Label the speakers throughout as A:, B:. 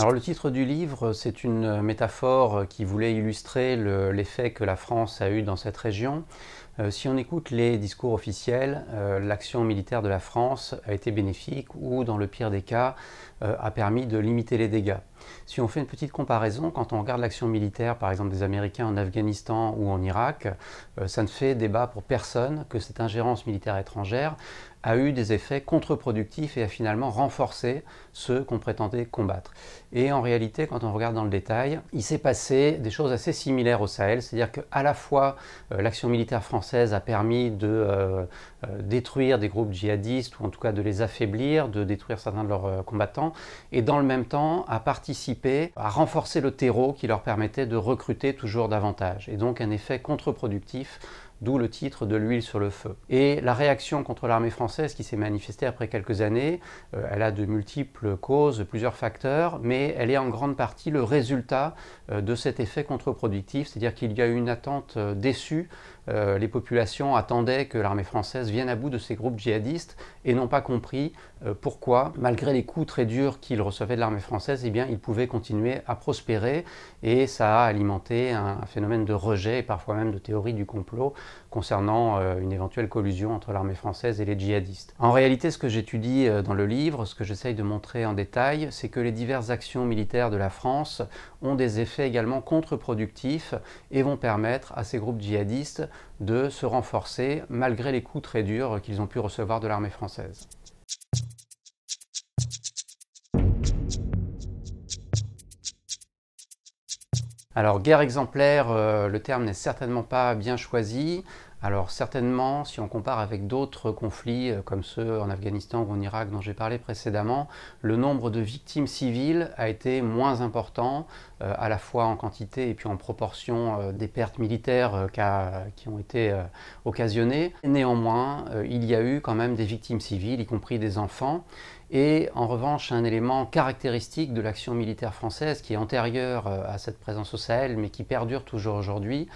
A: Alors le titre du livre, c'est une métaphore qui voulait illustrer l'effet que la France a eu dans cette région. Euh, si on écoute les discours officiels, euh, l'action militaire de la France a été bénéfique ou, dans le pire des cas, euh, a permis de limiter les dégâts. Si on fait une petite comparaison, quand on regarde l'action militaire, par exemple des Américains en Afghanistan ou en Irak, euh, ça ne fait débat pour personne que cette ingérence militaire étrangère a eu des effets contre-productifs et a finalement renforcé ceux qu'on prétendait combattre. Et en réalité, quand on regarde dans le détail, il s'est passé des choses assez similaires au Sahel, c'est-à-dire qu'à la fois euh, l'action militaire française a permis de euh, détruire des groupes djihadistes, ou en tout cas de les affaiblir, de détruire certains de leurs combattants, et dans le même temps, à partir à renforcer le terreau qui leur permettait de recruter toujours davantage, et donc un effet contre-productif d'où le titre de l'huile sur le feu. Et la réaction contre l'armée française qui s'est manifestée après quelques années, euh, elle a de multiples causes, plusieurs facteurs, mais elle est en grande partie le résultat euh, de cet effet contre-productif, c'est-à-dire qu'il y a eu une attente euh, déçue euh, les populations attendaient que l'armée française vienne à bout de ces groupes djihadistes et n'ont pas compris euh, pourquoi, malgré les coups très durs qu'ils recevaient de l'armée française, eh ils pouvaient continuer à prospérer et ça a alimenté un phénomène de rejet et parfois même de théorie du complot concernant euh, une éventuelle collusion entre l'armée française et les djihadistes. En réalité, ce que j'étudie euh, dans le livre, ce que j'essaye de montrer en détail, c'est que les diverses actions militaires de la France ont des effets également contre-productifs et vont permettre à ces groupes djihadistes de se renforcer malgré les coups très durs qu'ils ont pu recevoir de l'armée française. Alors guerre exemplaire, euh, le terme n'est certainement pas bien choisi. Alors certainement, si on compare avec d'autres conflits euh, comme ceux en Afghanistan ou en Irak dont j'ai parlé précédemment, le nombre de victimes civiles a été moins important, euh, à la fois en quantité et puis en proportion euh, des pertes militaires qui ont été occasionnées. Néanmoins, il y a eu quand même des victimes civiles, y compris des enfants. Et en revanche, un élément caractéristique de l'action militaire française qui est antérieure à cette présence au Sahel, mais qui perdure toujours aujourd'hui,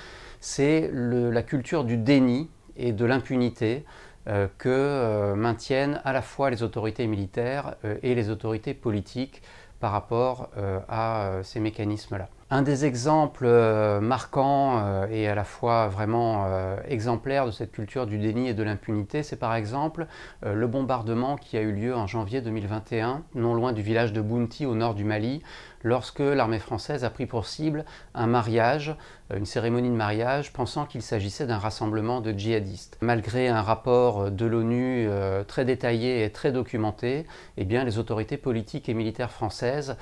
A: c'est la culture du déni et de l'impunité euh, que euh, maintiennent à la fois les autorités militaires euh, et les autorités politiques par rapport à ces mécanismes-là. Un des exemples euh, marquants euh, et à la fois vraiment euh, exemplaire de cette culture du déni et de l'impunité, c'est par exemple le bombardement qui a eu lieu en janvier 2021, non loin du village de Bounti au nord du Mali, lorsque l'armée française a pris pour cible un mariage, une cérémonie de mariage, pensant qu'il s'agissait d'un rassemblement de djihadistes. Malgré un rapport de l'ONU très détaillé et très documenté, eh bien, les autorités politiques et militaires françaises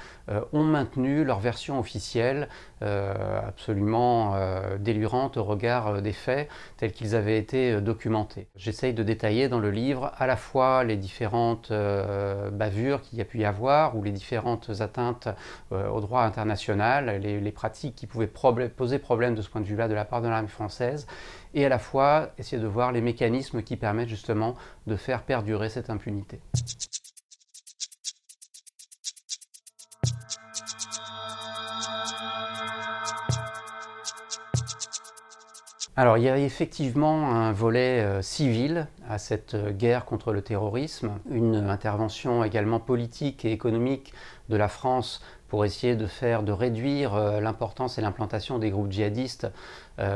A: ont maintenu leur version officielle euh, absolument euh, délurante au regard euh, des faits tels qu'ils avaient été documentés. J'essaye de détailler dans le livre à la fois les différentes bavures qu'il y a pu y avoir ou les différentes atteintes au droit international, les, pratiques qui pouvaient poser problème de ce point de vue-là de la part de l'armée française et à la fois essayer de voir les mécanismes qui permettent justement de faire perdurer cette impunité. Alors il y a effectivement un volet euh, civil à cette euh, guerre contre le terrorisme, une intervention également politique et économique de la France pour essayer de faire, de réduire euh, l'importance et l'implantation des groupes djihadistes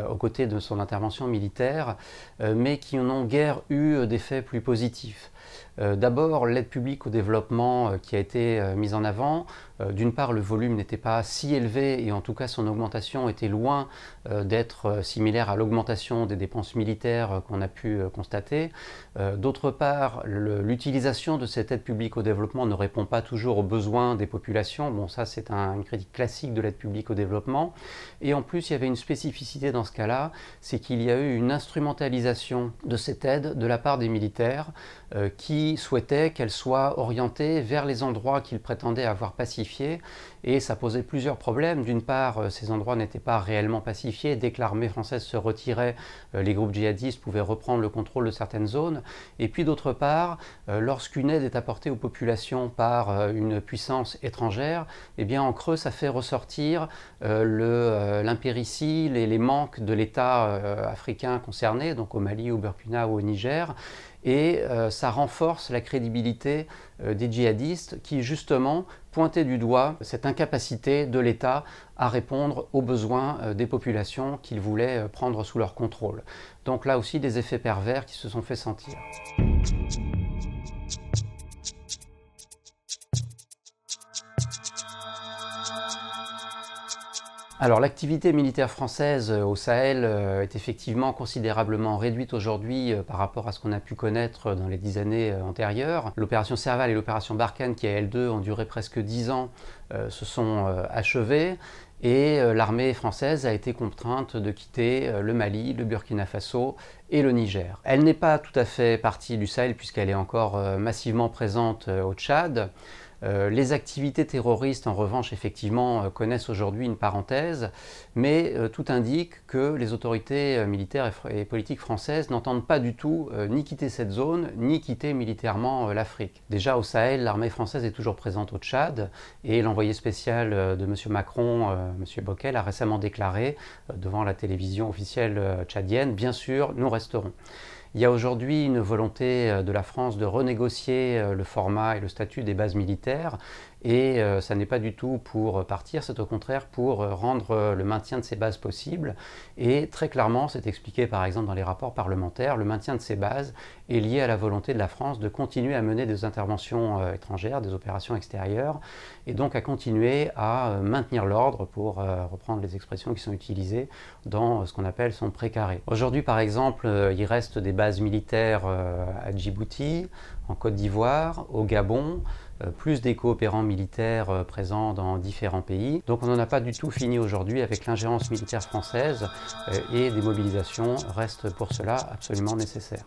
A: aux côtés de son intervention militaire, mais qui n'ont guère eu d'effets plus positifs. D'abord, l'aide publique au développement qui a été mise en avant, euh, d'une part, le volume n'était pas si élevé et en tout cas son augmentation était loin euh, d'être euh, similaire à l'augmentation des dépenses militaires qu'on a pu constater. D'autre part, l'utilisation de cette aide publique au développement ne répond pas toujours aux besoins des populations. Bon, ça c'est un, une critique classique de l'aide publique au développement. Et en plus, il y avait une spécificité dans ce cas-là, c'est qu'il y a eu une instrumentalisation de cette aide de la part des militaires qui souhaitaient qu'elle soit orientée vers les endroits qu'ils prétendaient avoir pacifiés et ça posait plusieurs problèmes. D'une part, euh, ces endroits n'étaient pas réellement pacifiés. Dès que l'armée française se retirait, euh, les groupes djihadistes pouvaient reprendre le contrôle de certaines zones. Et puis d'autre part, euh, lorsqu'une aide est apportée aux populations par une puissance étrangère, eh bien en creux, ça fait ressortir l'impéritie, et les, manques de l'État africain concerné, donc au Mali, au Burkina ou au Niger et euh, ça renforce la crédibilité euh, des djihadistes qui justement pointaient du doigt cette incapacité de l'État à répondre aux besoins euh, des populations qu'ils voulaient prendre sous leur contrôle. Donc là aussi des effets pervers qui se sont fait sentir. l'activité militaire française euh, au Sahel euh, est effectivement considérablement réduite aujourd'hui euh, par rapport à ce qu'on a pu connaître dans les dix années antérieures. L'opération Serval et l'opération Barkhane, qui à L2 ont duré presque dix ans, se sont achevées et l'armée française a été contrainte de quitter le Mali, le Burkina Faso et le Niger. Elle n'est pas tout à fait partie du Sahel puisqu'elle est encore massivement présente au Tchad. Euh, les activités terroristes, en revanche, effectivement, euh, connaissent aujourd'hui une parenthèse, mais euh, tout indique que les autorités militaires et, politiques françaises n'entendent pas du tout ni quitter cette zone, ni quitter militairement l'Afrique. Déjà au Sahel, l'armée française est toujours présente au Tchad, et l'envoyé spécial de M. Macron, M. Bockel, a récemment déclaré devant la télévision officielle tchadienne, bien sûr, nous resterons. Il y a aujourd'hui une volonté euh, de la France de renégocier euh, le format et le statut des bases militaires et euh, ça n'est pas du tout pour partir, c'est au contraire pour euh, rendre euh, le maintien de ces bases possible. Et très clairement, c'est expliqué par exemple dans les rapports parlementaires, le maintien de ces bases est lié à la volonté de la France de continuer à mener des interventions étrangères, des opérations extérieures, et donc à continuer à maintenir l'ordre, pour reprendre les expressions qui sont utilisées dans ce qu'on appelle son précaré. Aujourd'hui, par exemple, il reste des bases militaires à Djibouti, en Côte d'Ivoire, au Gabon, euh, plus des coopérants militaires euh, présents dans différents pays. Donc on n'en a pas du tout fini aujourd'hui avec l'ingérence militaire française euh, et des mobilisations restent pour cela absolument nécessaires.